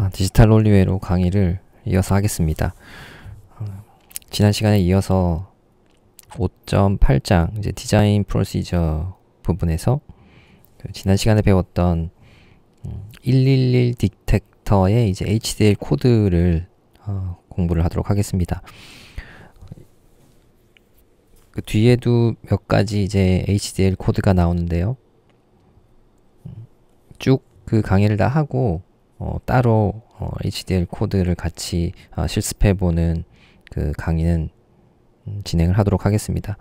아, 디지털 롤리웨이로 강의를 이어서 하겠습니다. 지난 시간에 이어서 5.8장 이제 디자인 프로시저 부분에서 그 지난 시간에 배웠던 111 음, 디텍터의 이제 HDL 코드를 어, 공부를 하도록 하겠습니다. 그 뒤에도 몇 가지 이제 HDL 코드가 나오는데요. 쭉 그 강의를 다 하고 어, 따로 어, HDL 코드를 같이 어, 실습해보는 그 강의는 음, 진행을 하도록 하겠습니다.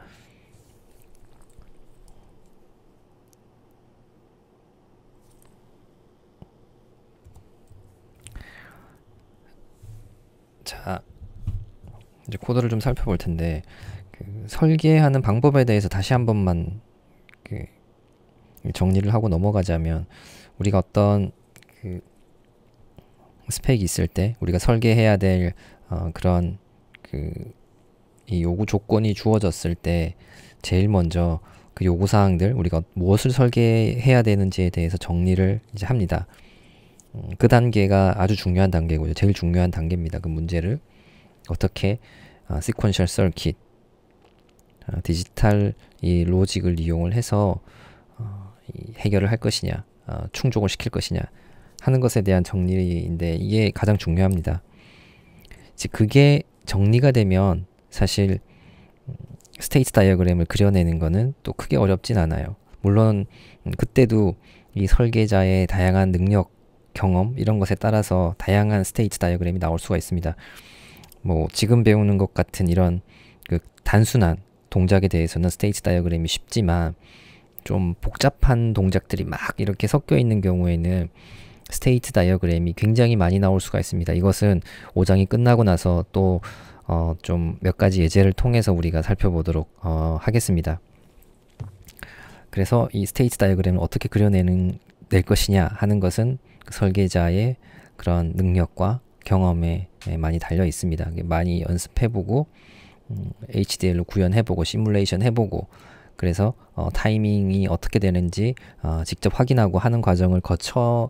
자, 이제 코드를 좀 살펴볼 텐데 그 설계하는 방법에 대해서 다시 한 번만 그 정리를 하고 넘어가자면 우리가 어떤 그 스펙이 있을 때 우리가 설계해야 될 어, 그런 그이 요구 조건이 주어졌을 때 제일 먼저 그 요구 사항들 우리가 무엇을 설계해야 되는지에 대해서 정리를 이제 합니다. 음, 그 단계가 아주 중요한 단계고요. 제일 중요한 단계입니다. 그 문제를 어떻게 어, 시퀀셜 서킷 어, 디지털 이 로직을 이용을 해서 어, 이 해결을 할 것이냐, 어, 충족을 시킬 것이냐 하는 것에 대한 정리인데 이게 가장 중요합니다. 즉 그게 정리가 되면 사실 스테이트 다이어그램을 그려내는 것은 또 크게 어렵진 않아요. 물론 그때도 이 설계자의 다양한 능력, 경험 이런 것에 따라서 다양한 스테이트 다이어그램이 나올 수가 있습니다. 뭐 지금 배우는 것 같은 이런 그 단순한 동작에 대해서는 스테이트 다이어그램이 쉽지만 좀 복잡한 동작들이 막 이렇게 섞여 있는 경우에는 스테이트 다이어그램이 굉장히 많이 나올 수가 있습니다. 이것은 5장이 끝나고 나서 또 어, 좀몇 가지 예제를 통해서 우리가 살펴보도록 어, 하겠습니다. 그래서 이 스테이트 다이어그램을 어떻게 그려내는 낼 것이냐 하는 것은 그 설계자의 그런 능력과 경험에 많이 달려 있습니다. 많이 연습해보고 음, HDL로 구현해보고 시뮬레이션 해보고 그래서 어, 타이밍이 어떻게 되는지 어, 직접 확인하고 하는 과정을 거쳐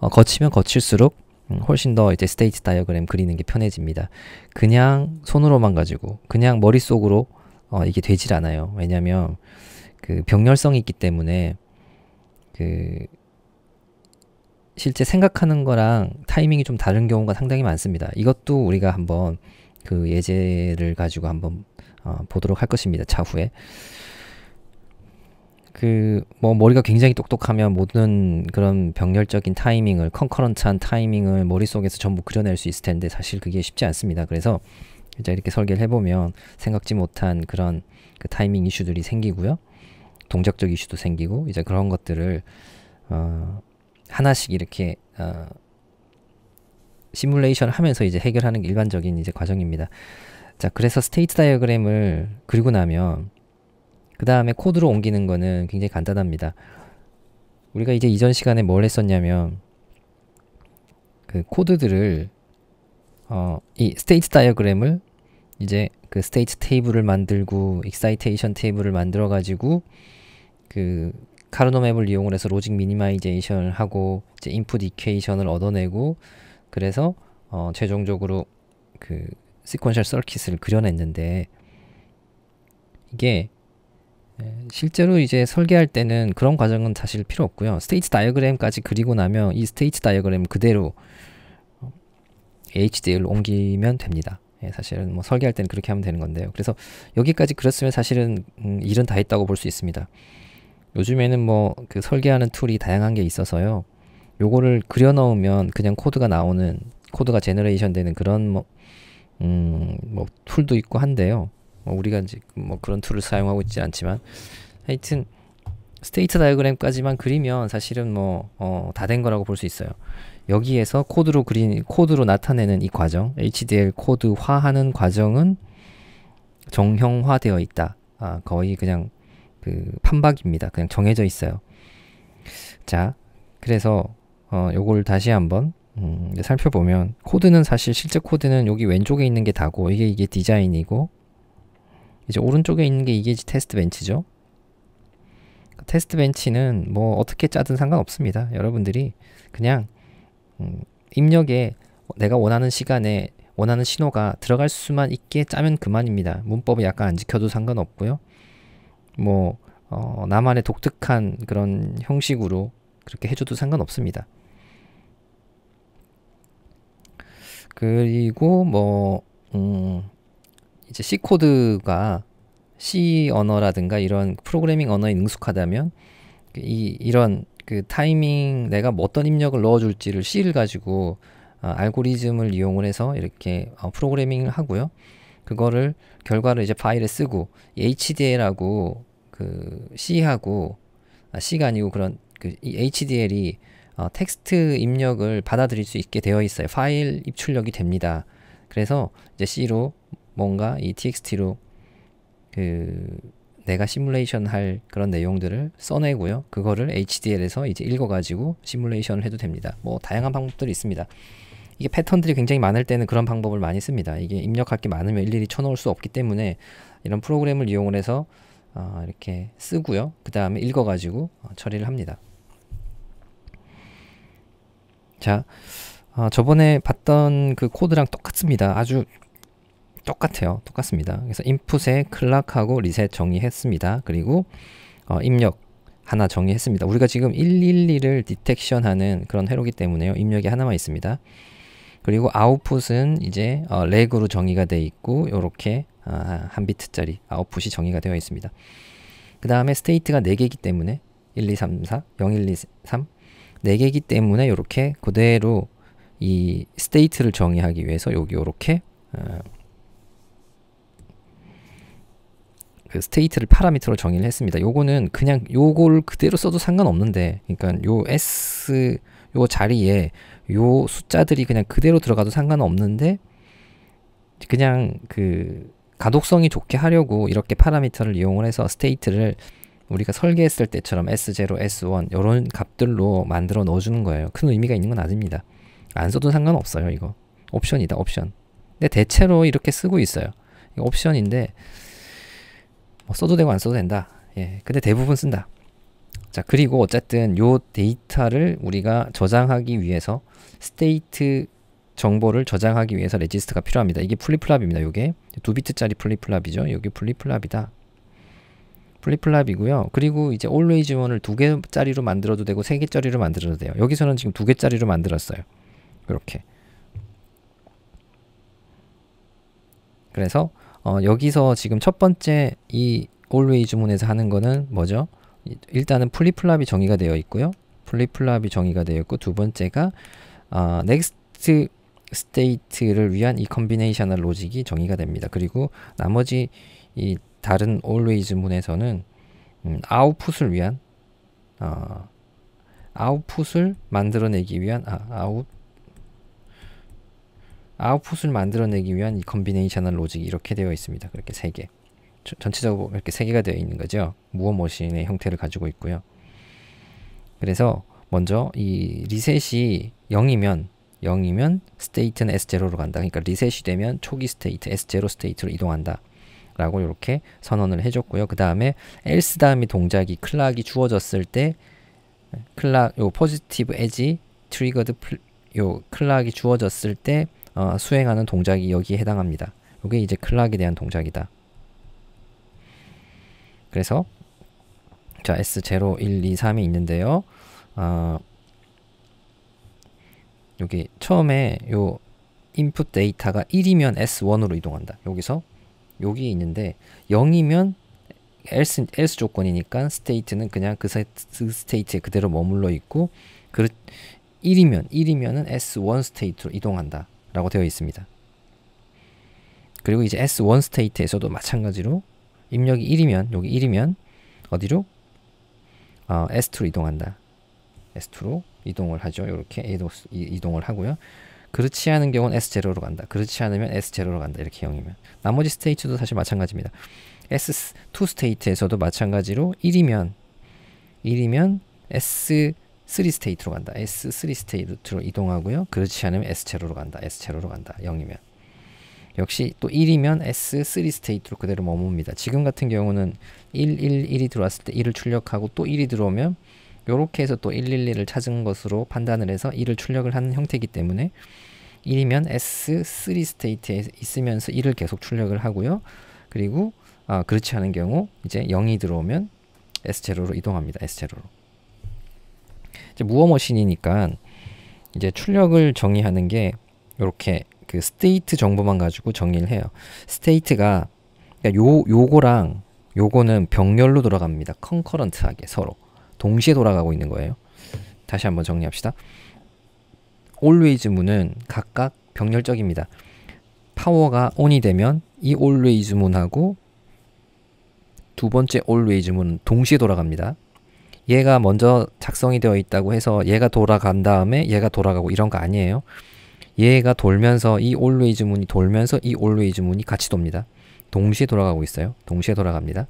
어, 거치면 거칠수록 음, 훨씬 더 이제 스테이트 다이어그램 그리는 게 편해집니다. 그냥 손으로만 가지고 그냥 머릿속으로 어, 이게 되질 않아요. 왜냐면 그 병렬성이 있기 때문에 그 실제 생각하는 거랑 타이밍이 좀 다른 경우가 상당히 많습니다. 이것도 우리가 한번 그 예제를 가지고 한번 어, 보도록 할 것입니다. 차후에. 그뭐 머리가 굉장히 똑똑하면 모든 그런 병렬적인 타이밍을 컨커런트한 타이밍을 머릿속에서 전부 그려낼 수 있을 텐데 사실 그게 쉽지 않습니다. 그래서 이제 이렇게 설계를 해보면 생각지 못한 그런 그 타이밍 이슈들이 생기고요. 동작적 이슈도 생기고 이제 그런 것들을 어 하나씩 이렇게 어 시뮬레이션 하면서 이제 해결하는 게 일반적인 이제 과정입니다. 자, 그래서 스테이트 다이어그램을 그리고 나면 그 다음에 코드로 옮기는 거는 굉장히 간단합니다. 우리가 이제 이전 시간에 뭘 했었냐면 그 코드들을 어, 이 스테이트 다이어그램을 이제 그 스테이트 테이블을 만들고 익사이테이션 테이블을 만들어 가지고 그 카르노 맵을 이용을 해서 로직 미니마이제이션을 하고 이제 인풋 이퀘이션을 얻어내고 그래서 어, 최종적으로 그 시퀀셜 서킷을 그려냈는데 이게 네, 실제로 이제 설계할 때는 그런 과정은 사실 필요 없고요. 스테이트 다이어그램까지 그리고 나면 이 스테이트 다이어그램 그대로 어, h d l 옮기면 됩니다. 예, 사실은 뭐 설계할 때는 그렇게 하면 되는 건데요. 그래서 여기까지 그렸으면 사실은 음, 일은 다 했다고 볼 수 있습니다. 요즘에는 뭐 그 설계하는 툴이 다양한 게 있어서요. 요거를 그려 넣으면 그냥 코드가 나오는 코드가 제너레이션 되는 그런 뭐, 음, 뭐 툴도 있고 한데요. 뭐 우리가 이제 뭐 그런 툴을 사용하고 있지 않지만 하여튼 스테이트 다이어그램까지만 그리면 사실은 뭐 다된 어, 거라고 볼 수 있어요. 여기에서 코드로 그린 코드로 나타내는 이 과정, HDL 코드화하는 과정은 정형화되어 있다. 아, 거의 그냥 그 판박입니다. 그냥 정해져 있어요. 자, 그래서 어, 요걸 다시 한번 음, 살펴보면 코드는 사실 실제 코드는 여기 왼쪽에 있는 게 다고 이게 이게 디자인이고 이제 오른쪽에 있는 게 이게 테스트 벤치죠. 그 테스트 벤치는 뭐 어떻게 짜든 상관없습니다. 여러분들이 그냥 음, 입력에 내가 원하는 시간에 원하는 신호가 들어갈 수만 있게 짜면 그만입니다. 문법을 약간 안 지켜도 상관없고요. 뭐 어, 나만의 독특한 그런 형식으로 그렇게 해줘도 상관없습니다. 그리고 뭐 음, 이제 C 코드가 C 언어라든가 이런 프로그래밍 언어에 능숙하다면 그 이 이런 그 타이밍 내가 뭐 어떤 입력을 넣어줄지를 C를 가지고 어, 알고리즘을 이용을 해서 이렇게 어, 프로그래밍을 하고요. 그거를 결과를 이제 파일에 쓰고 HDL하고 그 C하고 아, C가 아니고 그런 그 HDL이 어, 텍스트 입력을 받아들일 수 있게 되어 있어요. 파일 입출력이 됩니다. 그래서 이제 C로 뭔가 이 txt로 그 내가 시뮬레이션 할 그런 내용들을 써내고요. 그거를 HDL에서 이제 읽어가지고 시뮬레이션을 해도 됩니다. 뭐 다양한 방법들이 있습니다. 이게 패턴들이 굉장히 많을 때는 그런 방법을 많이 씁니다. 이게 입력할 게 많으면 일일이 쳐놓을 수 없기 때문에 이런 프로그램을 이용을 해서 어 이렇게 쓰고요. 그 다음에 읽어가지고 어 처리를 합니다. 자, 어 저번에 봤던 그 코드랑 똑같습니다. 아주 똑같아요. 똑같습니다. 그래서 인풋에 클락하고 리셋 정의했습니다. 그리고 어, 입력 하나 정의했습니다. 우리가 지금 112를 디텍션하는 그런 회로기 때문에요. 입력이 하나만 있습니다. 그리고 아웃풋은 이제 어, 렉으로 정의가 되어 있고 이렇게 아, 한 비트짜리 아웃풋이 정의가 되어 있습니다. 그 다음에 스테이트가 4개이기 때문에 1, 2, 3, 4, 0, 1, 2, 3 4개이기 때문에 이렇게 그대로 이 스테이트를 정의하기 위해서 여기 이렇게 어, 그 스테이트를 파라미터로 정의를 했습니다. 요거는 그냥 요걸 그대로 써도 상관없는데 그러니까 요 s 요 자리에 요 숫자들이 그냥 그대로 들어가도 상관없는데 그냥 그 가독성이 좋게 하려고 이렇게 파라미터를 이용을 해서 스테이트를 우리가 설계했을 때처럼 S0, S1 요런 값들로 만들어 넣어주는 거예요. 큰 의미가 있는 건 아닙니다. 안 써도 상관없어요. 이거 옵션이다. 옵션. 근데 대체로 이렇게 쓰고 있어요. 이거 옵션인데 뭐 써도 되고 안 써도 된다. 예, 근데 대부분 쓴다. 자, 그리고 어쨌든 요 데이터를 우리가 저장하기 위해서 스테이트 정보를 저장하기 위해서 레지스트가 필요합니다. 이게 플립플랍입니다. 요게 두 비트짜리 플립플랍이죠. 여기 플립플랍이다. 플립플랍이고요. 그리고 이제 always one을 두 개짜리로 만들어도 되고 세 개짜리로 만들어도 돼요. 여기서는 지금 두 개짜리로 만들었어요. 이렇게. 그래서 어, 여기서 지금 첫 번째 이 always 주문에서 하는 거는 뭐죠? 일단은 플립플랍이 정의가 되어 있고요. 플립플랍이 정의가 되어 있고 두 번째가 어, next state를 위한 이 컨비네이셔널 로직이 정의가 됩니다. 그리고 나머지 이 다른 always 문에서는 음, 아웃풋을 위한 어, 아웃풋을 만들어내기 위한 아, 아웃 아웃풋을 만들어내기 위한 이컨비네이션널 로직이 이렇게 되어 있습니다. 그렇게 세 개. 전체적으로 이렇게 세 개가 되어 있는 거죠. 무어 머신의 형태를 가지고 있고요. 그래서 먼저 이 리셋이 0이면 0이면 스테이트는 S0로 간다. 그러니까 리셋이 되면 초기 스테이트 S0 스테이트로 이동한다. 라고 이렇게 선언을 해줬고요. 그 다음에 else 다음에 동작이 클락이 주어졌을 때 클락 요 포지티브 에지 트리거드 요 클락이 주어졌을 때 어, 수행하는 동작이 여기에 해당합니다. 이게 이제 클락에 대한 동작이다. 그래서 자 S0, 1, 2, 3이 있는데요. 어, 여기 처음에 요 인풋 데이터가 1이면 S1으로 이동한다. 여기서 여기 있는데 0이면 else, else 조건이니까 state는 그냥 그, 그 스테이트에 그대로 머물러 있고 그 1이면 1이면은 S1 스테이트로 이동한다. 라고 되어 있습니다. 그리고 이제 S1 스테이트에서도 마찬가지로 입력이 1이면 여기 1이면 어디로? 어, S2로 이동한다. S2로 이동을 하죠. 이렇게 이동을 하고요. 그렇지 않은 경우는 S0로 간다. 그렇지 않으면 S0로 간다. 이렇게 0이면. 나머지 스테이트도 사실 마찬가지입니다. S2 스테이트에서도 마찬가지로 1이면 1이면 S 3 스테이트로 간다. S3 스테이트로 이동하고요. 그렇지 않으면 S 제로로 간다. S 제로로 간다. 0이면. 역시 또 1이면 S3 스테이트로 그대로 머뭅니다. 지금 같은 경우는 1, 1, 1이 들어왔을 때 1을 출력하고 또 1이 들어오면 요렇게 해서 또 111을 찾은 것으로 판단을 해서 1을 출력을 하는 형태이기 때문에 1이면 S3 스테이트에 있으면서 1을 계속 출력을 하고요. 그리고 아, 그렇지 않은 경우 이제 0이 들어오면 S0로 이동합니다. S0로. 이제 무어 머신이니까 이제 출력을 정의하는 게 이렇게 그 스테이트 정보만 가지고 정의를 해요. 스테이트가 그러니까 요 요거랑 요거는 병렬로 돌아갑니다. 컨커런트하게 서로 동시에 돌아가고 있는 거예요. 다시 한번 정리합시다. always 문은 각각 병렬적입니다. 파워가 on이 되면 이 always 문하고 두 번째 always 문은 동시에 돌아갑니다. 얘가 먼저 작성이 되어 있다고 해서 얘가 돌아간 다음에 얘가 돌아가고 이런 거 아니에요. 얘가 돌면서 이 always 문이 돌면서 이 always 문이 같이 돕니다. 동시에 돌아가고 있어요. 동시에 돌아갑니다.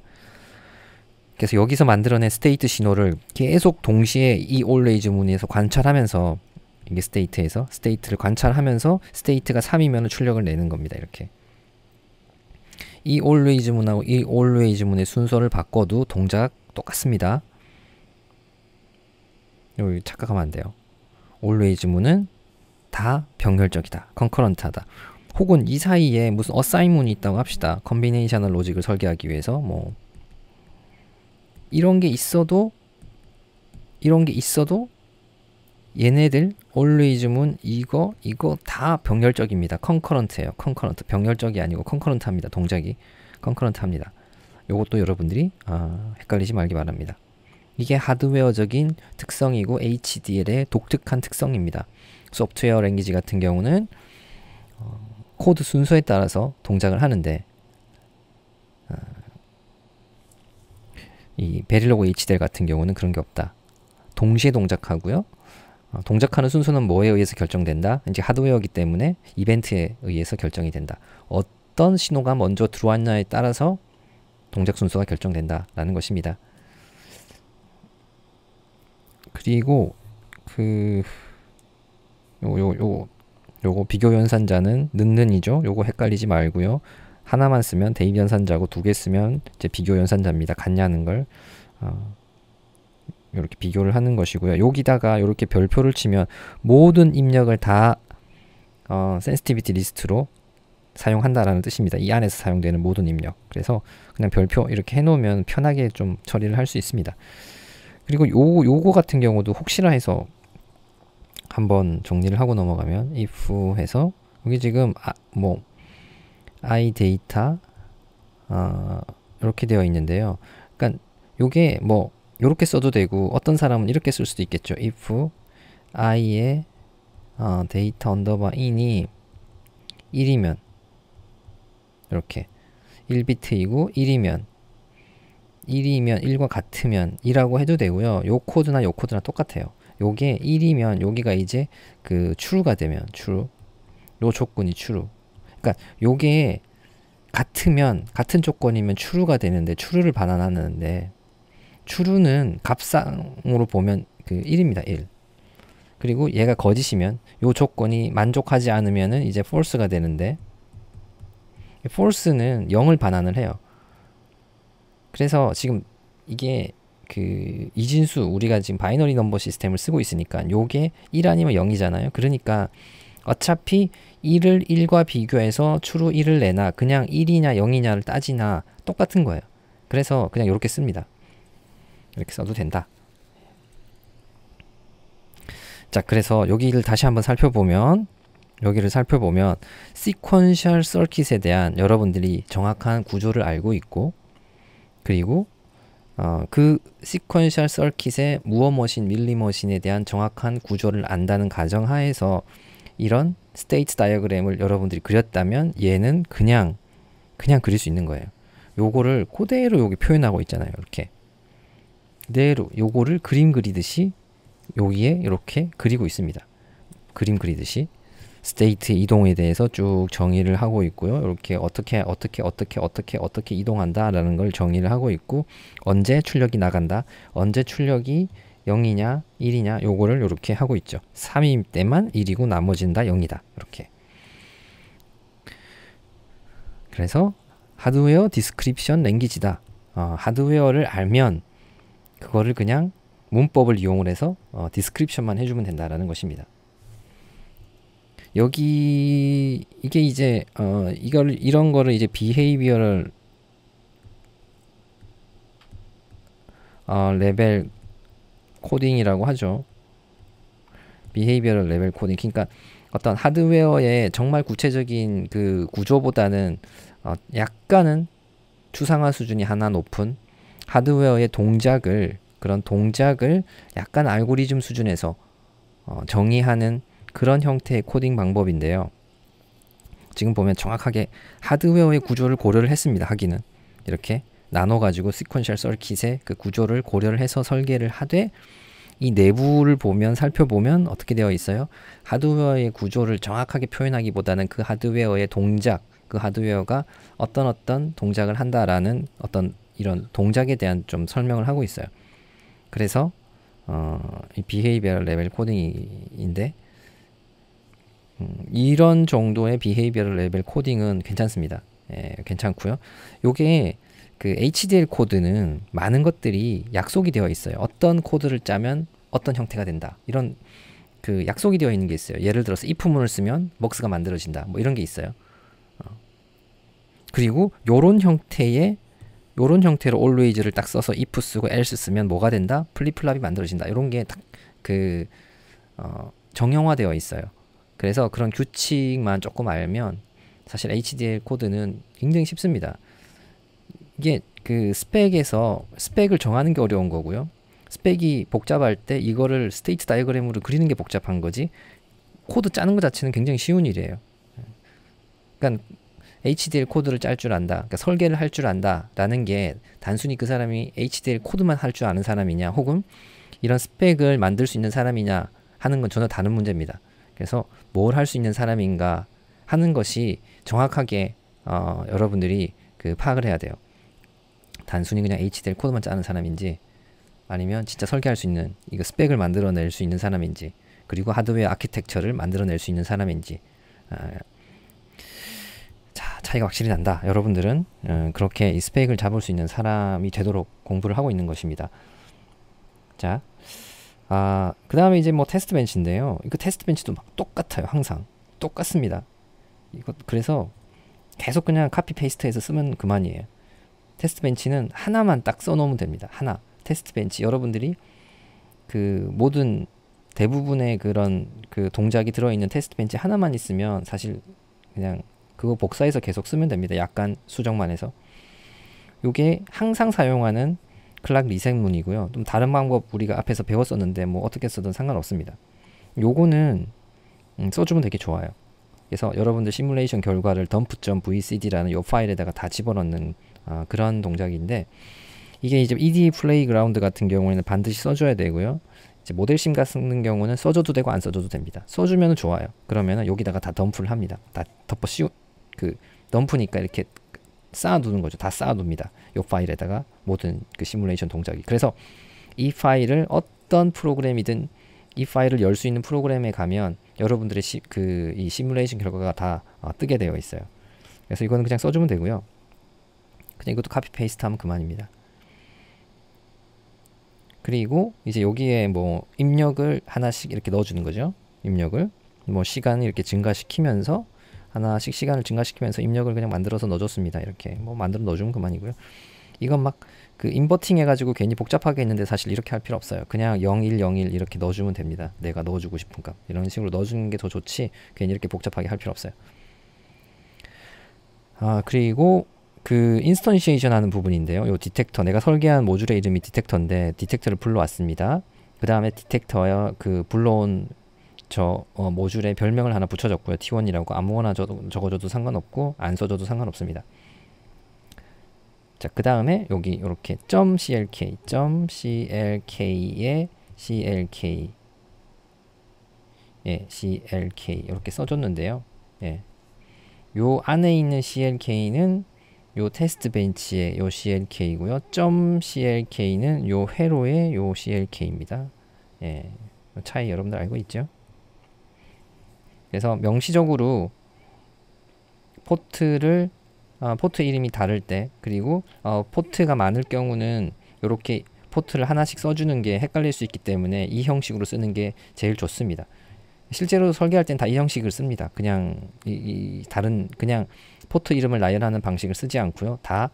그래서 여기서 만들어낸 스테이트 신호를 계속 동시에 이 always 문에서 관찰하면서 이게 스테이트에서 스테이트를 관찰하면서 스테이트가 3이면 출력을 내는 겁니다. 이렇게 이 always 문하고 이 always 문의 순서를 바꿔도 동작 똑같습니다. 여기 착각하면 안 돼요. always문은 다 병렬적이다, 컨커런트하다. 혹은 이 사이에 무슨 어사인문이 있다고 합시다. 컨비네이셔널 로직을 설계하기 위해서 뭐 이런 게 있어도 이런 게 있어도 얘네들 always문 이거 이거 다 병렬적입니다. 컨커런트예요. 컨커런트 병렬적이 아니고 컨커런트합니다. 동작이 컨커런트합니다. 요것도 여러분들이 아, 헷갈리지 말기 바랍니다. 이게 하드웨어적인 특성이고 HDL의 독특한 특성입니다. 소프트웨어 랭귀지 같은 경우는 어, 코드 순서에 따라서 동작을 하는데 어, 이 베릴로그 HDL 같은 경우는 그런 게 없다. 동시에 동작하고요. 어, 동작하는 순서는 뭐에 의해서 결정된다? 이제 하드웨어이기 때문에 이벤트에 의해서 결정이 된다. 어떤 신호가 먼저 들어왔냐에 따라서 동작 순서가 결정된다라는 것입니다. 그리고 그 요거 요요 요거 비교 연산자는 는는이죠. 요거 헷갈리지 말고요. 하나만 쓰면 대입 연산자고 두 개 쓰면 이제 비교 연산자입니다. 같냐는 걸 이렇게 어, 비교를 하는 것이고요. 여기다가 이렇게 별표를 치면 모든 입력을 다 어, 센스티비티 리스트로 사용한다라는 뜻입니다. 이 안에서 사용되는 모든 입력. 그래서 그냥 별표 이렇게 해놓으면 편하게 좀 처리를 할 수 있습니다. 그리고 요, 요거 같은 경우도 혹시나 해서 한번 정리를 하고 넘어가면 if 해서 여기 지금 아, 뭐 i 데이터 아, 이렇게 되어 있는데요. 그러니까 요게 뭐 이렇게 써도 되고 어떤 사람은 이렇게 쓸 수도 있겠죠. if i의 어, 데이터 언더바 in이 1이면 이렇게 1비트이고 1이면 1이면 1과 같으면 2라고 해도 되고요. 요 코드나 요 코드나 똑같아요. 요게 1이면 여기가 이제 그 true가 되면 true. 요 조건이 true. 그러니까 요게 같으면 같은 조건이면 true가 되는데 true를 반환하는데 true는 값상으로 보면 그 1입니다. 1. 그리고 얘가 거짓이면 요 조건이 만족하지 않으면은 이제 false가 되는데 false는 0을 반환을 해요. 그래서 지금 이게 그 이진수 우리가 지금 바이너리 넘버 시스템을 쓰고 있으니까 요게 1 아니면 0이잖아요. 그러니까 어차피 1을 1과 비교해서 추루 1을 내나 그냥 1이냐 0이냐를 따지나 똑같은 거예요. 그래서 그냥 이렇게 씁니다. 이렇게 써도 된다. 자 그래서 여기를 다시 한번 살펴보면 여기를 살펴보면 시퀀셜 서킷에 대한 여러분들이 정확한 구조를 알고 있고 그리고 어, 그 시퀀셜 서킷의 무어 머신, 밀리 머신에 대한 정확한 구조를 안다는 가정 하에서 이런 스테이트 다이어그램을 여러분들이 그렸다면 얘는 그냥 그냥 그릴 수 있는 거예요. 요거를 그대로 여기 표현하고 있잖아요. 이렇게 그대로 요거를 그림 그리듯이 여기에 이렇게 그리고 있습니다. 그림 그리듯이 스테이트 이동에 대해서 쭉 정의를 하고 있고요. 이렇게 어떻게 어떻게 어떻게 어떻게 어떻게 이동한다라는 걸 정의를 하고 있고 언제 출력이 나간다, 언제 출력이 0이냐 1이냐 요거를 이렇게 하고 있죠. 3임 때만 1이고 나머지는 다 0이다. 이렇게. 그래서 하드웨어 디스크립션 랭귀지다. 어, 하드웨어를 알면 그거를 그냥 문법을 이용을 해서 어, 디스크립션만 해주면 된다라는 것입니다. 여기 이게 이제 어 이걸 이런 거를 이제 비헤이비어를 어 레벨 코딩이라고 하죠. 비헤이비어를 레벨 코딩. 그러니까 어떤 하드웨어의 정말 구체적인 그 구조보다는 어 약간은 추상화 수준이 하나 높은 하드웨어의 동작을 그런 동작을 약간 알고리즘 수준에서 어 정의하는 그런 형태의 코딩 방법인데요. 지금 보면 정확하게 하드웨어의 구조를 고려를 했습니다. 하기는 이렇게 나눠가지고 시퀀셜 서킷의 그 구조를 고려를 해서 설계를 하되 이 내부를 보면 살펴보면 어떻게 되어 있어요? 하드웨어의 구조를 정확하게 표현하기보다는 그 하드웨어의 동작, 그 하드웨어가 어떤 어떤 동작을 한다라는 어떤 이런 동작에 대한 좀 설명을 하고 있어요. 그래서 어, 이비헤이비얼 레벨 코딩인데 음, 이런 정도의 비헤이비어 레벨 코딩은 괜찮습니다. 예, 괜찮고요. 요게 그 HDL 코드는 많은 것들이 약속이 되어 있어요. 어떤 코드를 짜면 어떤 형태가 된다. 이런 그 약속이 되어 있는 게 있어요. 예를 들어서 if문을 쓰면 먹스가 만들어진다. 뭐 이런 게 있어요. 어. 그리고 요런 형태의 요런 형태로 always를 딱 써서 if 쓰고 else 쓰면 뭐가 된다? 플립플랍이 만들어진다. 이런 게 딱그 어, 정형화되어 있어요. 그래서 그런 규칙만 조금 알면 사실 HDL 코드는 굉장히 쉽습니다. 이게 그 스펙에서 스펙을 정하는 게 어려운 거고요. 스펙이 복잡할 때 이거를 스테이트 다이어그램으로 그리는 게 복잡한 거지 코드 짜는 것 자체는 굉장히 쉬운 일이에요. 그러니까 HDL 코드를 짤 줄 안다, 그러니까 설계를 할 줄 안다라는 게 단순히 그 사람이 HDL 코드만 할 줄 아는 사람이냐, 혹은 이런 스펙을 만들 수 있는 사람이냐 하는 건 전혀 다른 문제입니다. 그래서 뭘 할 수 있는 사람인가 하는 것이 정확하게 어, 여러분들이 그 파악을 해야 돼요. 단순히 그냥 h t l 코드만 짜는 사람인지 아니면 진짜 설계할 수 있는 이거 스펙을 만들어낼 수 있는 사람인지 그리고 하드웨어 아키텍처를 만들어낼 수 있는 사람인지 아, 자 차이가 확실히 난다. 여러분들은 음, 그렇게 이 스펙을 잡을 수 있는 사람이 되도록 공부를 하고 있는 것입니다. 자 아, 그 다음에 이제 뭐 테스트 벤치인데요. 이거 그 테스트 벤치도 막 똑같아요. 항상. 똑같습니다. 이거 그래서 계속 그냥 카피 페이스트해서 쓰면 그만이에요. 테스트 벤치는 하나만 딱 써놓으면 됩니다. 하나. 테스트 벤치. 여러분들이 그 모든 대부분의 그런 그 동작이 들어있는 테스트 벤치 하나만 있으면 사실 그냥 그거 복사해서 계속 쓰면 됩니다. 약간 수정만 해서. 요게 항상 사용하는 클락 리생문이고요. 좀 다른 방법 우리가 앞에서 배웠었는데 뭐 어떻게 쓰든 상관없습니다. 요거는 음, 써주면 되게 좋아요. 그래서 여러분들 시뮬레이션 결과를 dump.vcd라는 요 파일에다가 다 집어넣는 아, 그런 동작인데 이게 이제 EDA 플레이그라운드 같은 경우에는 반드시 써줘야 되고요. 이제 모델심 같은 경우는 써줘도 되고 안 써줘도 됩니다. 써주면 좋아요. 그러면 여기다가 다 덤프를 합니다. 다 덮어 씌우 그 덤프니까 이렇게 쌓아두는 거죠. 다 쌓아둡니다. 이 파일에다가 모든 그 시뮬레이션 동작이. 그래서 이 파일을 어떤 프로그램이든 이 파일을 열 수 있는 프로그램에 가면 여러분들의 그이 시뮬레이션 결과가 다 어, 뜨게 되어 있어요. 그래서 이거는 그냥 써주면 되고요. 그냥 이것도 카피 페이스트 하면 그만입니다. 그리고 이제 여기에 뭐 입력을 하나씩 이렇게 넣어주는 거죠. 입력을 뭐 시간을 이렇게 증가시키면서 하나씩 시간을 증가시키면서 입력을 그냥 만들어서 넣어줬습니다. 이렇게 뭐 만들어 넣어주면 그만이고요. 이건 막 그 인버팅 해가지고 괜히 복잡하게 했는데 사실 이렇게 할 필요 없어요. 그냥 0101 이렇게 넣어주면 됩니다. 내가 넣어주고 싶은 값 이런 식으로 넣어주는 게 더 좋지 괜히 이렇게 복잡하게 할 필요 없어요. 아 그리고 그 인스턴시에이션 하는 부분인데요. 요 디텍터 내가 설계한 모듈의 이름이 디텍터인데 디텍터를 불러왔습니다. 그 다음에 디텍터에 그 불러온 저 어, 모듈에 별명을 하나 붙여줬고요. T1이라고 아무거나 적, 적어줘도 상관없고 안 써줘도 상관없습니다. 자, 그 다음에 여기 이렇게 .clk, .clk에 clk 예, clk 이렇게 써줬는데요. 예. 요 안에 있는 clk는 요 테스트 벤치의 요 clk이고요. .clk는 요 회로의 요 clk입니다. 예. 차이 여러분들 알고 있죠? 그래서 명시적으로 포트를 어, 포트 이름이 다를 때 그리고 어, 포트가 많을 경우는 이렇게 포트를 하나씩 써주는 게 헷갈릴 수 있기 때문에 이 형식으로 쓰는 게 제일 좋습니다. 실제로 설계할 땐 다 이 형식을 씁니다. 그냥 이, 이 다른 그냥 포트 이름을 나열하는 방식을 쓰지 않고요. 다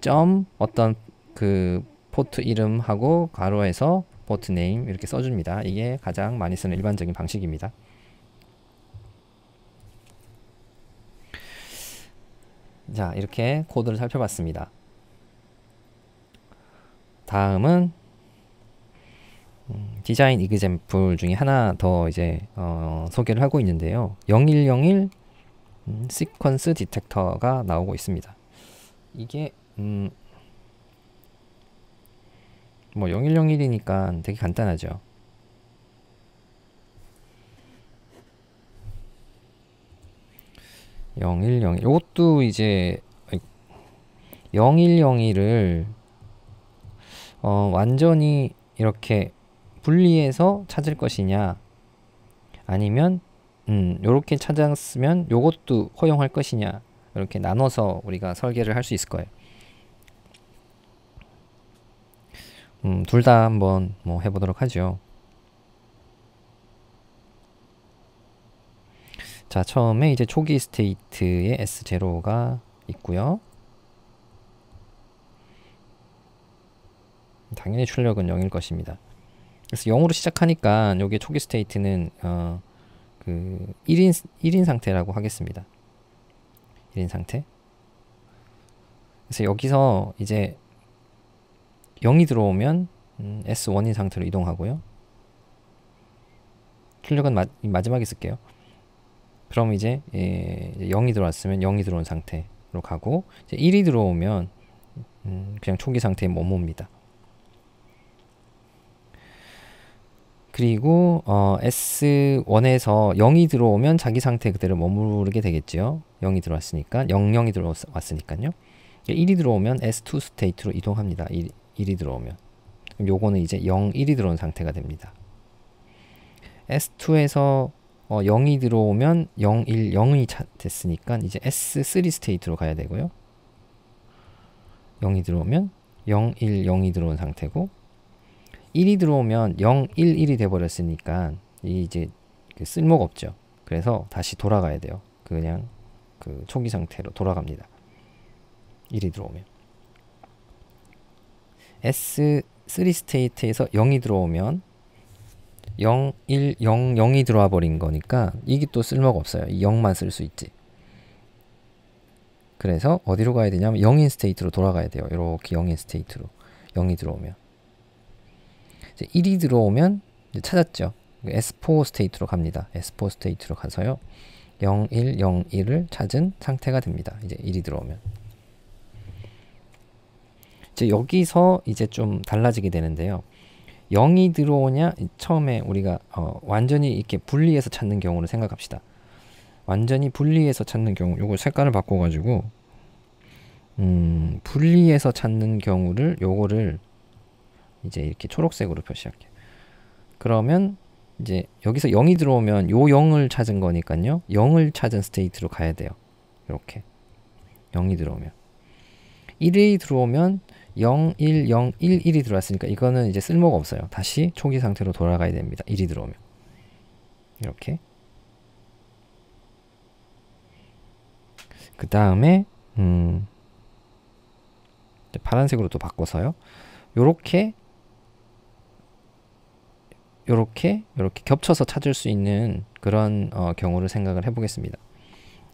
점 어떤 그 포트 이름하고 괄호에서 포트 네임 이렇게 써줍니다. 이게 가장 많이 쓰는 일반적인 방식입니다. 자 이렇게 코드를 살펴봤습니다. 다음은 음, 디자인 이그젬플 중에 하나 더 이제 어, 소개를 하고 있는데요. 0101 음, 시퀀스 디텍터가 나오고 있습니다. 이게 음, 뭐 0101이니까 되게 간단하죠. 0101 이것도 이제 0102를 어, 완전히 이렇게 분리해서 찾을 것이냐 아니면 음, 요렇게 찾았으면 요것도 허용할 것이냐 이렇게 나눠서 우리가 설계를 할 수 있을 거예요. 음, 둘 다 한번 뭐 해보도록 하죠. 자, 처음에 이제 초기 스테이트에 S0가 있고요. 당연히 출력은 0일 것입니다. 그래서 0으로 시작하니까 여기 초기 스테이트는 어, 그 1인, 1인 상태라고 하겠습니다. 1인 상태. 그래서 여기서 이제 0이 들어오면 음, S1인 상태로 이동하고요. 출력은 마, 마지막에 쓸게요. 그럼 이제, 예, 0이 들어왔으면 0이 들어온 상태로 가고 이제 1이 들어오면 음, 그냥 초기 상태에 머뭅니다. 그리고 어, S1에서 0이 들어오면 자기 상태 그대로 머무르게 되겠지 0이 들어왔으니까 00이 들어왔으니까요. 1이 들어오면 S2 스테이트로 이동합니다. 1, 1이 들어오면 요거는 이제 0, 1이 들어온 상태가 됩니다. S2에서 어, 0이 들어오면 0, 1, 0이 됐으니까 이제 S3 스테이트로 가야 되고요. 0이 들어오면 0, 1, 0이 들어온 상태고 1이 들어오면 0, 1, 1이 돼버렸으니까 이제 그 쓸모가 없죠. 그래서 다시 돌아가야 돼요. 그 그냥 그 초기 상태로 돌아갑니다. 1이 들어오면 S3 스테이트에서 0이 들어오면 0, 1, 0, 0이 들어와 버린 거니까 이게 또 쓸모가 없어요. 0만 쓸 수 있지. 그래서 어디로 가야 되냐면 0인 스테이트로 돌아가야 돼요. 이렇게 0인 스테이트로 0이 들어오면 이제 1이 들어오면 이제 찾았죠. S4 스테이트로 갑니다. S4 스테이트로 가서요. 0, 1, 0, 1을 찾은 상태가 됩니다. 이제 1이 들어오면 이제 여기서 이제 좀 달라지게 되는데요. 0이 들어오냐 처음에 우리가 어, 완전히 이렇게 분리해서 찾는 경우를 생각합시다. 완전히 분리해서 찾는 경우 요걸 색깔을 바꿔가지고 음, 분리해서 찾는 경우를 요거를 이제 이렇게 초록색으로 표시할게요. 그러면 이제 여기서 0이 들어오면 요 0을 찾은 거니까요. 0을 찾은 스테이트로 가야 돼요. 이렇게 0이 들어오면 1이 들어오면 01011이 들어왔으니까 이거는 이제 쓸모가 없어요. 다시 초기 상태로 돌아가야 됩니다. 1이 들어오면. 이렇게. 그 다음에 음 파란색으로 또 바꿔서요. 요렇게 요렇게 요렇게 겹쳐서 찾을 수 있는 그런 어, 경우를 생각을 해보겠습니다.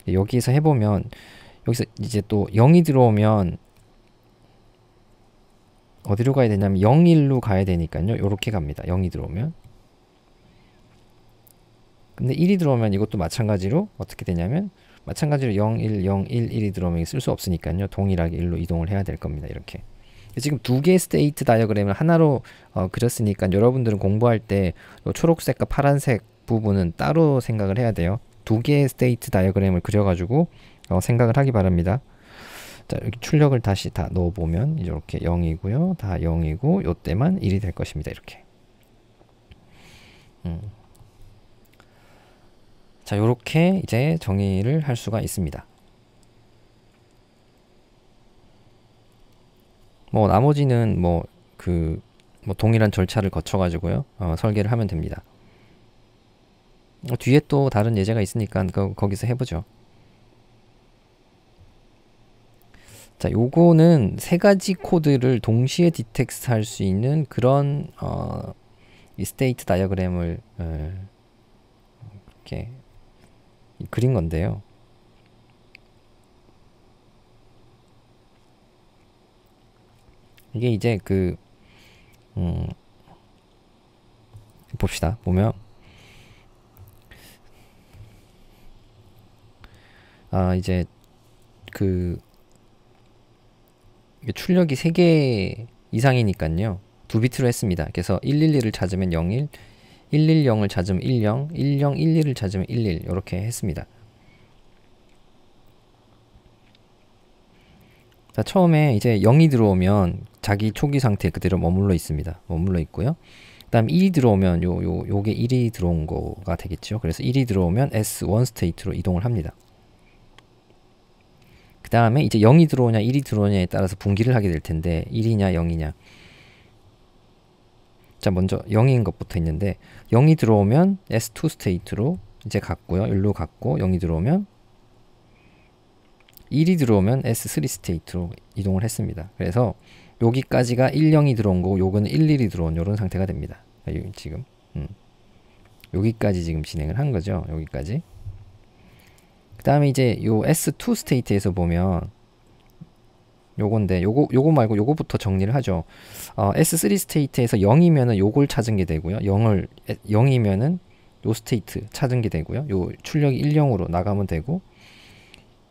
여기서 해보면 여기서 이제 또 0이 들어오면 어디로 가야 되냐면 01로 가야 되니까요. 이렇게 갑니다. 0이 들어오면. 근데 1이 들어오면 이것도 마찬가지로 어떻게 되냐면 마찬가지로 0, 1, 0, 1, 1이 들어오면 쓸 수 없으니까요. 동일하게 1로 이동을 해야 될 겁니다. 이렇게. 지금 두 개의 스테이트 다이어그램을 하나로 어, 그렸으니까 여러분들은 공부할 때 초록색과 파란색 부분은 따로 생각을 해야 돼요. 두 개의 스테이트 다이어그램을 그려가지고 어, 생각을 하기 바랍니다. 자, 여기 출력을 다시 다 넣어보면 이렇게 0이고요. 다 0이고 요때만 1이 될 것입니다. 이렇게. 음. 자, 요렇게 이제 정의를 할 수가 있습니다. 뭐 나머지는 뭐 그뭐 그 뭐 동일한 절차를 거쳐 가지고요 어, 설계를 하면 됩니다. 어, 뒤에 또 다른 예제가 있으니까 그, 거기서 해보죠. 자, 요거는 세 가지 코드를 동시에 디텍스트 할수 있는 그런 어, 이 스테이트 다이어그램을 에, 이렇게 그린 건데요. 이게 이제 그 음, 봅시다. 보면 아 이제 그 출력이 3개 이상이니까요. 두 비트로 했습니다. 그래서 111을 찾으면 01, 110을 찾으면 10, 1011을 찾으면 11 이렇게 했습니다. 자, 처음에 이제 0이 들어오면 자기 초기 상태 그대로 머물러 있습니다. 머물러 있고요. 그다음 1이 들어오면 요요 요게 1이 들어온 거가 되겠죠. 그래서 1이 들어오면 S1 스테이트로 이동을 합니다. 다음에 이제 0이 들어오냐 1이 들어오냐에 따라서 분기를 하게 될 텐데 1이냐 0이냐 자 먼저 0인 것부터 있는데 0이 들어오면 S2 스테이트로 이제 갔고요. 1로 갔고 0이 들어오면 1이 들어오면 S3 스테이트로 이동을 했습니다. 그래서 여기까지가 1, 0이 들어온 거고 요거는 1, 1이 들어온 이런 상태가 됩니다. 지금 음. 여기까지 지금 진행을 한 거죠. 여기까지. 그 다음에 이제 요 S2 스테이트에서 보면 요건데 요거 요거 말고 요거부터 정리를 하죠. 어, S3 스테이트에서 0이면은 요걸 찾은 게 되고요. 0을 0이면은 요 스테이트 찾은 게 되고요. 요 출력이 1 0으로 나가면 되고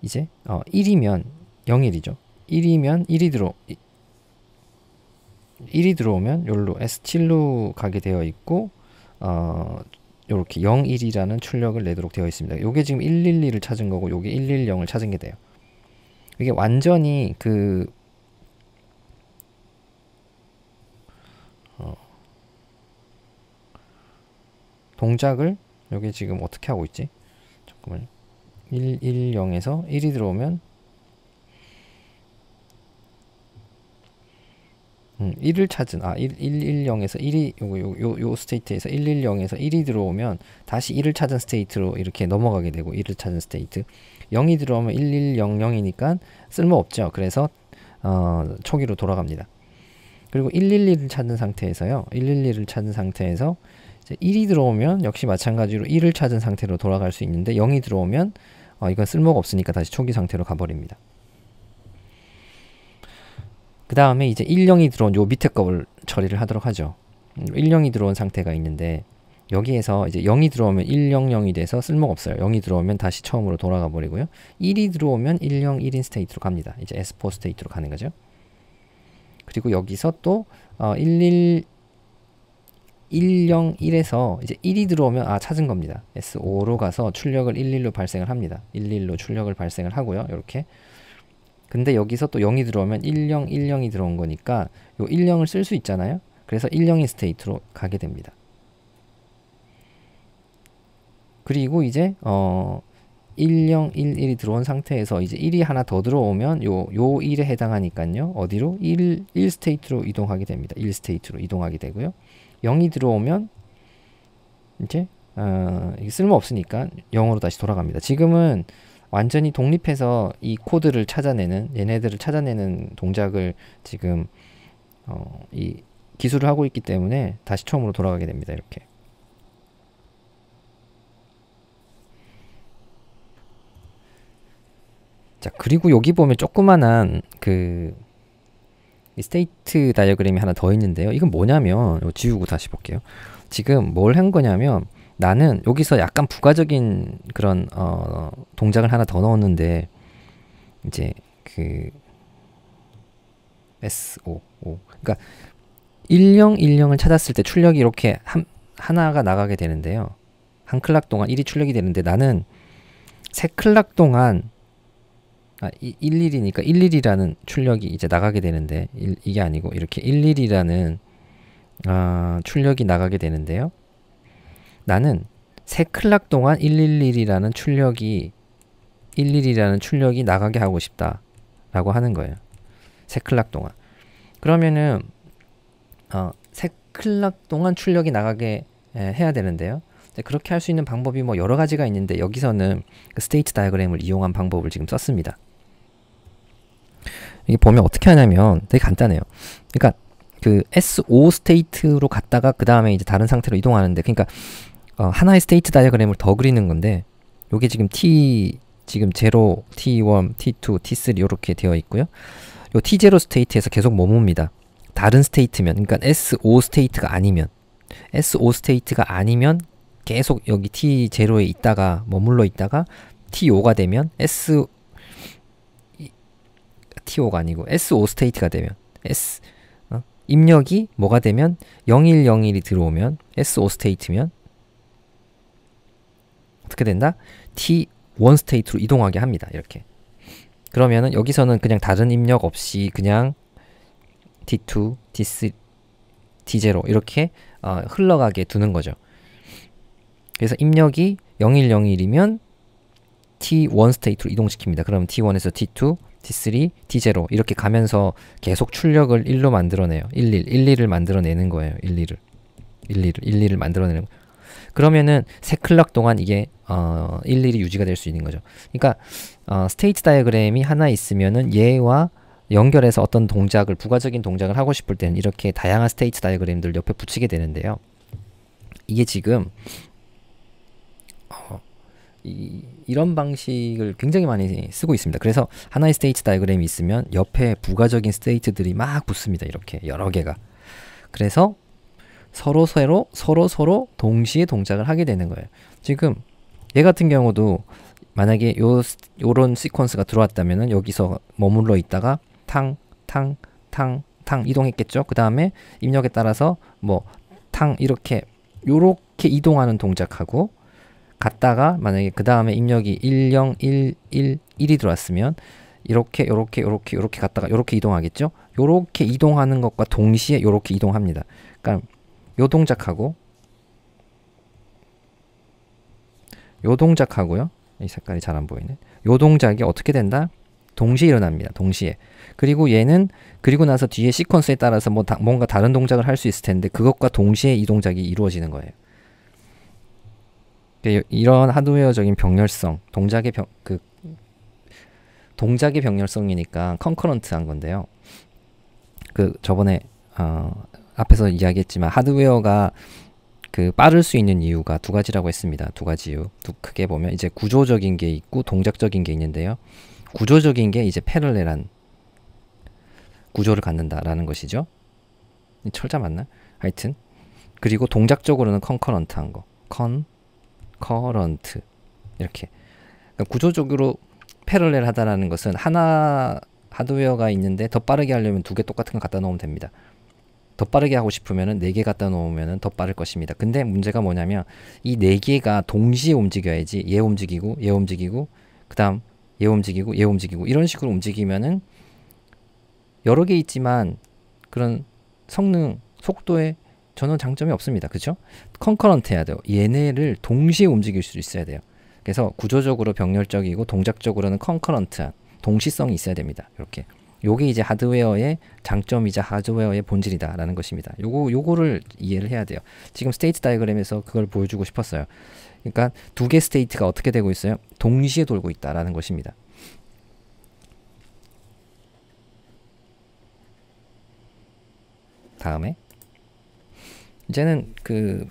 이제 어, 1이면 0일이죠. 1이면 1이 들어 1이 들어오면 요로 S7로 가게 되어 있고 어, 이렇게 01이라는 출력을 내도록 되어 있습니다. 이게 지금 112를 찾은 거고 이게 110을 찾은 게 돼요. 이게 완전히 그어 동작을 여기 지금 어떻게 하고 있지? 잠깐만 110에서 1이 들어오면 음, 1을 찾은 아 1, 1 0에서 1이 요거 요, 요, 요 스테이트에서 110에서 1이 들어오면 다시 1을 찾은 스테이트로 이렇게 넘어가게 되고 1을 찾은 스테이트 0이 들어오면 1100이니까 쓸모없죠. 그래서 어, 초기로 돌아갑니다. 그리고 111을 찾은 상태에서요. 111을 찾은 상태에서 1이 들어오면 역시 마찬가지로 1을 찾은 상태로 돌아갈 수 있는데 0이 들어오면 어, 이건 쓸모가 없으니까 다시 초기 상태로 가버립니다. 그 다음에 이제 1령이 들어온 요 밑에 거를 처리를 하도록 하죠. 1령이 음, 들어온 상태가 있는데 여기에서 이제 0이 들어오면 100이 돼서 쓸모없어요. 가 0이 들어오면 다시 처음으로 돌아가 버리고요. 1이 들어오면 101인 스테이트로 갑니다. 이제 S4 스테이트로 가는 거죠. 그리고 여기서 또 어, 11 101에서 이제 1이 들어오면 아 찾은 겁니다. S5로 가서 출력을 11로 발생을 합니다. 11로 출력을 발생을 하고요. 이렇게 근데 여기서 또 0이 들어오면 10, 10이 들어온 거니까 요 10을 쓸 수 있잖아요. 그래서 10인 스테이트로 가게 됩니다. 그리고 이제 어 1011이 들어온 상태에서 이제 1이 하나 더 들어오면 요, 요 1에 해당하니까요. 어디로? 1, 1 스테이트로 이동하게 됩니다. 1 스테이트로 이동하게 되고요. 0이 들어오면 이제 어, 쓸모없으니까 0으로 다시 돌아갑니다. 지금은 완전히 독립해서 이 코드를 찾아내는 얘네들을 찾아내는 동작을 지금 어, 이 기술을 하고 있기 때문에 다시 처음으로 돌아가게 됩니다. 이렇게. 자, 그리고 여기 보면 조그만한 그 스테이트 다이어그램이 하나 더 있는데요. 이건 뭐냐면 지우고 다시 볼게요. 지금 뭘 한 거냐면 나는 여기서 약간 부가적인 그런 어, 동작을 하나 더 넣었는데 이제 그 S5 5 그러니까 일령 일령을 찾았을 때 출력이 이렇게 한, 하나가 나가게 되는데요. 한 클락 동안 일이 출력이 되는데 나는 세 클락 동안 아, 일일이니까일일이라는 출력이 이제 나가게 되는데 일, 이게 아니고 이렇게 일일이라는 아, 출력이 나가게 되는데요. 나는 세 클락 동안 111이라는 출력이 111이라는 출력이 나가게 하고 싶다 라고 하는 거예요 세 클락 동안 그러면은 어, 세 클락 동안 출력이 나가게 에, 해야 되는데요 그렇게 할 수 있는 방법이 뭐 여러 가지가 있는데 여기서는 그 스테이트 다이어그램을 이용한 방법을 지금 썼습니다 이게 보면 어떻게 하냐면 되게 간단해요 그러니까 그 S5 스테이트로 갔다가 그 다음에 이제 다른 상태로 이동하는데 그러니까 어, 하나의 스테이트 다이어그램을 더 그리는 건데 요게 지금 t 지금 0, t1, t2, t3 이렇게 되어 있고요. 요 t0 스테이트에서 계속 머뭅니다. 다른 스테이트면 그러니까 s5 스테이트가 아니면 s5 스테이트가 아니면 계속 여기 t0에 있다가 머물러 있다가 t5가 되면 s t5가 아니고 s5 스테이트가 되면 s 어? 입력이 뭐가 되면 0101이 들어오면 s5 스테이트면 어떻게 된다? t 원 스테이트로 이동하게 합니다. 이렇게. 그러면은 여기서는 그냥 다른 입력 없이 그냥 t2, t3, t0 이렇게 어, 흘러가게 두는 거죠. 그래서 입력이 0101이면 t1 스테이트로 이동시킵니다. 그럼 t1에서 t2, t3, t0 이렇게 가면서 계속 출력을 1로 만들어내요. 11, 11을 만들어내는 거예요. 11을. 11을, 11을 만들어내는 거예요. 그러면은 세 클럭 동안 이게 어, 일일이 유지가 될 수 있는 거죠. 그러니까 어, 스테이트 다이어그램이 하나 있으면은 얘와 연결해서 어떤 동작을 부가적인 동작을 하고 싶을 때는 이렇게 다양한 스테이트 다이어그램들 옆에 붙이게 되는데요. 이게 지금 어, 이, 이런 방식을 굉장히 많이 쓰고 있습니다. 그래서 하나의 스테이트 다이어그램이 있으면 옆에 부가적인 스테이트들이 막 붙습니다. 이렇게 여러 개가. 그래서 서로 서로 서로 서로 동시에 동작을 하게 되는 거예요. 지금 얘 같은 경우도 만약에 요 요런 시퀀스가 들어왔다면은 여기서 머물러 있다가 탕 탕, 탕, 탕 이동했겠죠. 그 다음에 입력에 따라서 뭐 탕 이렇게 요렇게 이동하는 동작하고 갔다가 만약에 그 다음에 입력이 10111이 들어왔으면 이렇게 요렇게 요렇게 요렇게 갔다가 요렇게 이동하겠죠. 요렇게 이동하는 것과 동시에 요렇게 이동합니다. 그러니까 요 동작하고 요 동작하고요. 이 색깔이 잘 안 보이네. 요 동작이 어떻게 된다? 동시에 일어납니다. 동시에. 그리고 얘는 그리고 나서 뒤에 시퀀스에 따라서 뭐 다, 뭔가 다른 동작을 할 수 있을 텐데 그것과 동시에 이 동작이 이루어지는 거예요. 그러니까 이런 하드웨어적인 병렬성, 동작의 병, 그 동작의 병렬성이니까 컨커런트한 건데요. 그 저번에 어, 앞에서 이야기했지만 하드웨어가 그 빠를 수 있는 이유가 두 가지라고 했습니다. 두 가지 이유. 두, 크게 보면 이제 구조적인 게 있고 동작적인 게 있는데요. 구조적인 게 이제 패럴렐한 구조를 갖는다라는 것이죠. 철자 맞나? 하여튼 그리고 동작적으로는 컨커런트한 거. 컨 커런트 이렇게 그러니까 구조적으로 패럴렐하다라는 것은 하나 하드웨어가 있는데 더 빠르게 하려면 두 개 똑같은 거 갖다 놓으면 됩니다. 더 빠르게 하고 싶으면 4개 갖다 놓으면 더 빠를 것입니다. 근데 문제가 뭐냐면 이 4개가 동시에 움직여야지 얘 움직이고 얘 움직이고 그 다음 얘 움직이고 얘 움직이고 이런 식으로 움직이면은 여러 개 있지만 그런 성능, 속도에 전혀 장점이 없습니다. 그죠? 컨커런트 해야 돼요. 얘네를 동시에 움직일 수 있어야 돼요. 그래서 구조적으로 병렬적이고 동작적으로는 컨커런트한 동시성이 있어야 됩니다. 이렇게. 요게 이제 하드웨어의 장점이자 하드웨어의 본질이다라는 것입니다. 요거 요거를 이해를 해야 돼요. 지금 스테이트 다이그램에서 그걸 보여주고 싶었어요. 그러니까 두개 스테이트가 어떻게 되고 있어요? 동시에 돌고 있다라는 것입니다. 다음에 이제는 그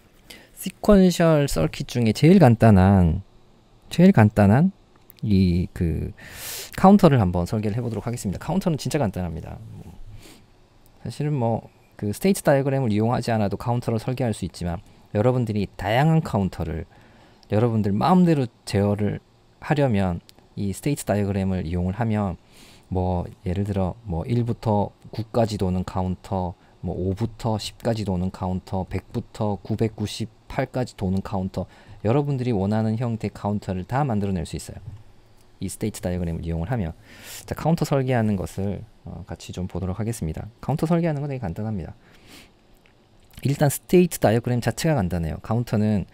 시퀀셜 서킷 중에 제일 간단한 제일 간단한 이그 카운터를 한번 설계를 해보도록 하겠습니다. 카운터는 진짜 간단합니다. 사실은 뭐 그 스테이트 다이어그램을 이용하지 않아도 카운터를 설계할 수 있지만 여러분들이 다양한 카운터를 여러분들 마음대로 제어를 하려면 이 스테이트 다이어그램을 이용을 하면 뭐 예를 들어 뭐 1부터 9까지 도는 카운터 뭐 5부터 10까지 도는 카운터 100부터 998까지 도는 카운터 여러분들이 원하는 형태 카운터를 다 만들어낼 수 있어요 이 스테이트 다이어그램을 이용을 하며 자 카운터 설계하는 것을 어, 같이 좀 보도록 하겠습니다. 카운터 설계하는 건 되게 간단합니다. 일단 스테이트 다이어그램 자체가 간단해요. 카운터는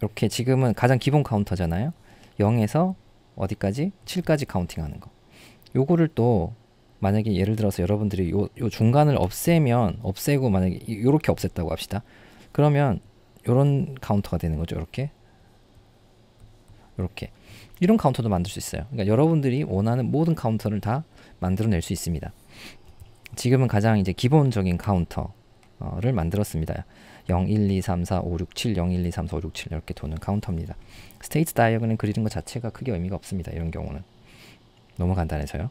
이렇게 지금은 가장 기본 카운터잖아요. 0에서 어디까지? 7까지 카운팅하는 거. 요거를 또 만약에 예를 들어서 여러분들이 요, 요 중간을 없애면 없애고 만약에 요렇게 없앴다고 합시다. 그러면 요런 카운터가 되는 거죠. 이렇게 이렇게 이런 카운터도 만들 수 있어요. 그러니까 여러분들이 원하는 모든 카운터를 다 만들어낼 수 있습니다. 지금은 가장 이제 기본적인 카운터를 만들었습니다. 0, 1, 2, 3, 4, 5, 6, 7, 0, 1, 2, 3, 4, 5, 6, 7 이렇게 도는 카운터입니다. 스테이트 다이어그램 그리는 것 자체가 크게 의미가 없습니다. 이런 경우는. 너무 간단해서요.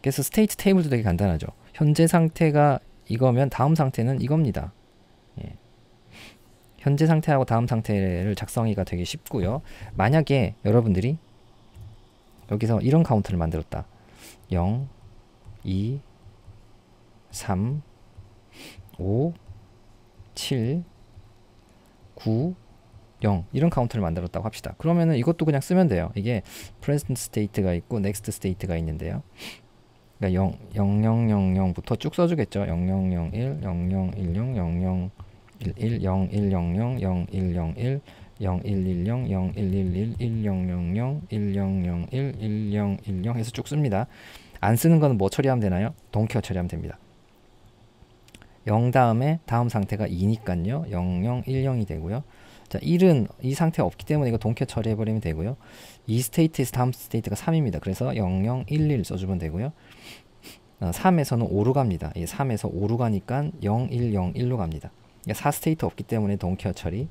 그래서 스테이트 테이블도 되게 간단하죠. 현재 상태가 이거면 다음 상태는 이겁니다. 현재 상태하고 다음 상태를 작성하기가 되게 쉽고요. 만약에 여러분들이 여기서 이런 카운트를 만들었다. 0, 2, 3, 5, 7, 9, 0 이런 카운트를 만들었다고 합시다. 그러면은 이것도 그냥 쓰면 돼요. 이게 present state가 있고 next state가 있는데요. 그러니까 0, 0000부터 쭉 써주겠죠. 0001, 0010, 00 01 0100 0101 0 0110 0111 0 1000 1001 1010 해서 쭉 씁니다. 안 쓰는 거는 뭐 처리하면 되나요? 동키어 처리하면 됩니다. 0 다음에 다음 상태가 2니까요. 0010이 되고요. 자, 1은 이 상태 없기 때문에 이거 동켜 처리해버리면 되고요. 이 스테이트에서 다음 스테이트가 3입니다. 그래서 0011 써주면 되고요. 어, 3에서는 5로 갑니다. 예, 3에서 5로 가니까 0101로 갑니다. 4스테이트 없기 때문에 동케어 처리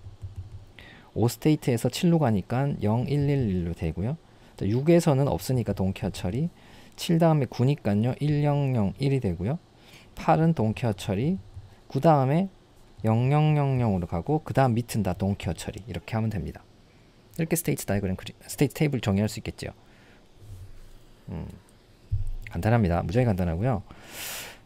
5스테이트에서 7로 가니까 0, 1, 1, 1로 되고요 6에서는 없으니까 동케어 처리 7 다음에 9니까요 1, 0, 0, 1이 되고요 8은 동케어 처리 9 다음에 0000으로 가고 그 다음 밑은 다 동케어 처리 이렇게 하면 됩니다 이렇게 스테이트 다이그램 그리, 스테이트 테이블 정의할 수 있겠죠 음, 간단합니다 무지하게 간단하고요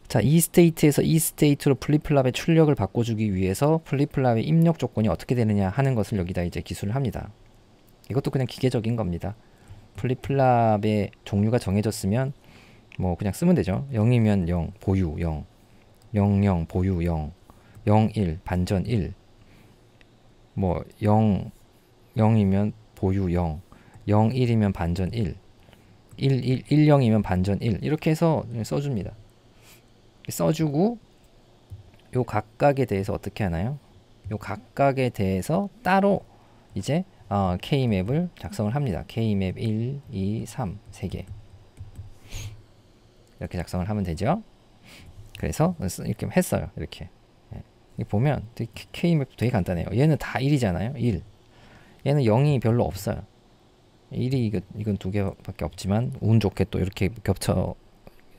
자, 이 스테이트에서 이 스테이트로 플립플랍의 출력을 바꿔주기 위해서 플립플랍의 입력 조건이 어떻게 되느냐 하는 것을 여기다 이제 기술을 합니다. 이것도 그냥 기계적인 겁니다. 플립플랍의 종류가 정해졌으면 뭐 그냥 쓰면 되죠. 0이면 0, 보유 0, 0, 0, 보유 0, 0, 1, 반전 1, 뭐 0, 0이면 보유 0, 0, 1이면 반전 1, 1, 1, 1 0이면 반전 1 이렇게 해서 써줍니다. 써주고 요 각각에 대해서 어떻게 하나요? 요 각각에 대해서 따로 이제 어, K맵을 작성을 합니다. K맵 1, 2, 3 3개 이렇게 작성을 하면 되죠. 그래서 이렇게 했어요. 이렇게 예. 보면 k 맵 되게 간단해요. 얘는 다 1이잖아요. 1 얘는 0이 별로 없어요. 1이 이건 두 개밖에 없지만 운 좋게 또 이렇게 겹쳐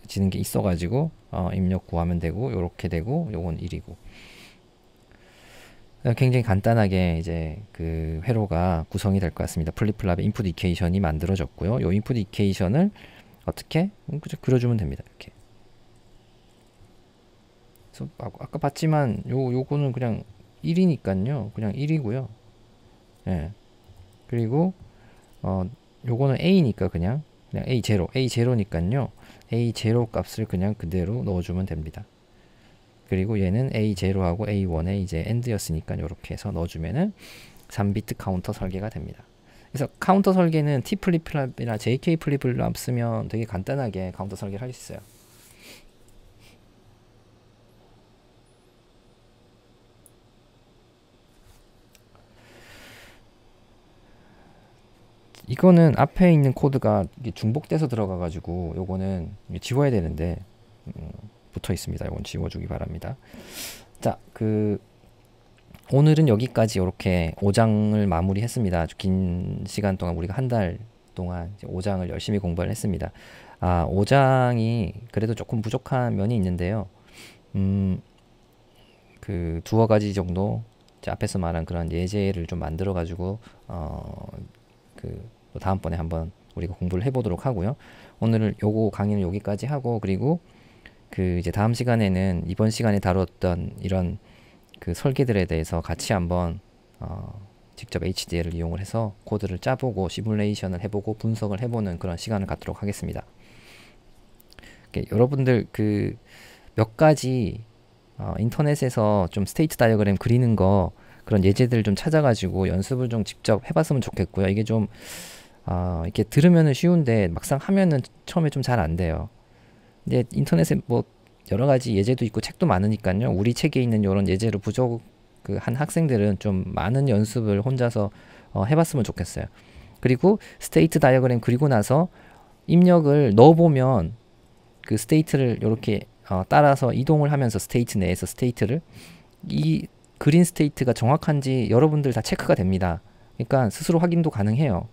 지는 게 있어가지고 어, 입력 구하면 되고 이렇게 되고 요건 1이고 어, 굉장히 간단하게 이제 그 회로가 구성이 될 것 같습니다. 플립플랍의 인풋 이케이션이 만들어졌고요. 요 인풋 이케이션을 어떻게 음, 그려주면 됩니다. 이렇게. 그래서 아, 아까 봤지만 요 요거는 그냥 1이니까요. 그냥 1이고요. 예. 그리고 어 요거는 A니까 그냥 그냥 A0, A0니까요. A0 값을 그냥 그대로 넣어주면 됩니다. 그리고 얘는 A0하고 A1에 이제 엔드였으니까 이렇게 해서 넣어주면은 3비트 카운터 설계가 됩니다. 그래서 카운터 설계는 T 플립플랍이나 JK 플립플랍 쓰면 되게 간단하게 카운터 설계를 할 수 있어요. 이거는 앞에 있는 코드가 중복돼서 들어가가지고 요거는 지워야 되는데 음, 붙어 있습니다. 이건 지워주기 바랍니다. 자, 그 오늘은 여기까지 이렇게 5장을 마무리했습니다. 아주 긴 시간 동안 우리가 한 달 동안 5장을 열심히 공부를 했습니다. 아, 5장이 그래도 조금 부족한 면이 있는데요. 음, 그 두어 가지 정도 앞에서 말한 그런 예제를 좀 만들어 가지고 어, 그또 다음번에 한번 우리가 공부를 해보도록 하고요. 오늘 요거 강의는 여기까지 하고 그리고 그 이제 다음 시간에는 이번 시간에 다뤘던 이런 그 설계들에 대해서 같이 한번 어 직접 HDL을 이용을 해서 코드를 짜보고 시뮬레이션을 해보고 분석을 해보는 그런 시간을 갖도록 하겠습니다. 여러분들 그 몇 가지 어 인터넷에서 좀 스테이트 다이어그램 그리는 거 그런 예제들 좀 찾아가지고 연습을 좀 직접 해봤으면 좋겠고요. 이게 좀 어, 이렇게 들으면 쉬운데 막상 하면은 처음에 좀 잘 안 돼요. 근데 인터넷에 뭐 여러 가지 예제도 있고 책도 많으니까요. 우리 책에 있는 이런 예제로 부족 그 한 학생들은 좀 많은 연습을 혼자서 어, 해봤으면 좋겠어요. 그리고 스테이트 다이어그램 그리고 나서 입력을 넣어보면 그 스테이트를 이렇게 어, 따라서 이동을 하면서 스테이트 내에서 스테이트를 이 그린 스테이트가 정확한지 여러분들 다 체크가 됩니다. 그러니까 스스로 확인도 가능해요.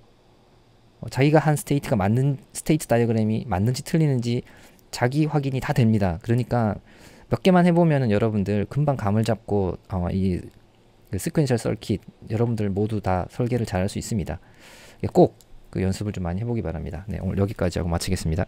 어, 자기가 한 스테이트가 맞는 스테이트 다이어그램이 맞는지 틀리는지 자기 확인이 다 됩니다. 그러니까 몇 개만 해보면은 여러분들 금방 감을 잡고 어, 이 스퀘니셜 그 서킷 여러분들 모두 다 설계를 잘 할 수 있습니다. 예, 꼭그 연습을 좀 많이 해보기 바랍니다. 네, 오늘 여기까지 하고 마치겠습니다.